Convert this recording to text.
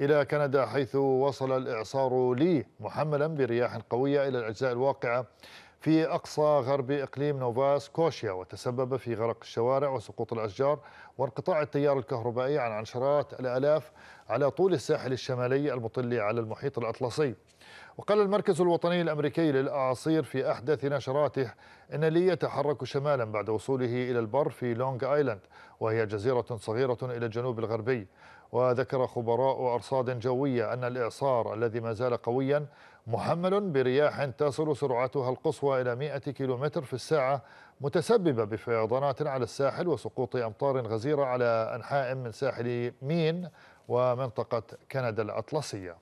إلى كندا حيث وصل الإعصار لي محملا برياح قوية إلى الأجزاء الواقعة في أقصى غرب إقليم نوفا سكوشيا وتسبب في غرق الشوارع وسقوط الأشجار وانقطاع التيار الكهربائي عن عشرات الآلاف على طول الساحل الشمالي المطل على المحيط الأطلسي وقال المركز الوطني الأمريكي للأعاصير في أحدث نشراته إن لي يتحرك شمالا بعد وصوله إلى البر في لونغ آيلاند وهي جزيرة صغيرة إلى الجنوب الغربي وذكر خبراء أرصاد جوية أن الإعصار الذي ما زال قويا محمل برياح تصل سرعتها القصوى إلى 100 كيلومتر في الساعة متسببة بفيضانات على الساحل وسقوط أمطار غزيرة على أنحاء من ساحل مين ومنطقة كندا الأطلسية